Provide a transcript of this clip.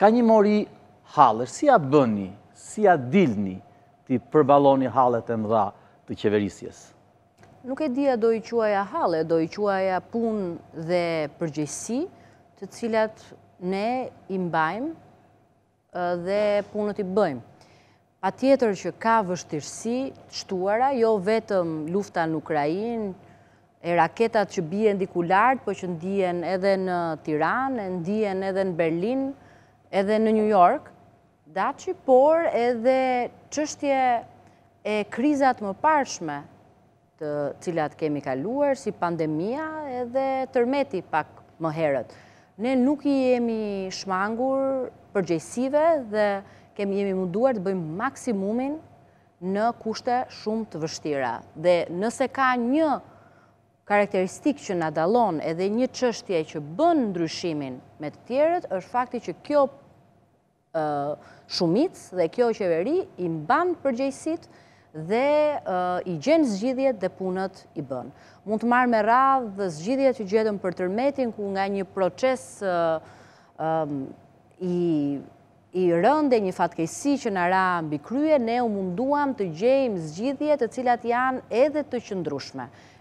ka një mori halësh, si a bëni, si a dilni të përbaloni halët e mëdha të qeverisjes? Nuk e dhja do i quaja halë, do i quaja punë dhe përgjësi të cilat ne imbajmë dhe punët i bëjmë. Pa tjetër që ka vështirësi të shtuara, jo vetëm lufta në Ukrajin, e raketat që bjen diku lartë, po që ndijen edhe në Tiran, ndijen edhe në Berlin, edhe në New York, da që por edhe qështje e krizat më parshme të cilat kemi kaluar, si pandemia edhe tërmeti pak më herët. Ne nuk i jemi shmangur përgjejsive dhe kemi jemi munduar të bëjmë maksimumin në kushte shumë të vështira. Dhe nëse ka një karakteristik që në dalon edhe një qështje që bënë ndryshimin me të tjerët, është fakti që kjo shumic dhe kjo qeveri i mban përgjëjësit dhe i gjenë zgjidhjet dhe punët i bënë. Mund të marrë me radhë dhe zgjidhjet që gjedhëm për tërmetin ku nga një proces i i rënde një fatkesi që në ra mbi krye, ne u munduam të gjejmë zgjidhjet të cilat janë edhe të qëndrushme.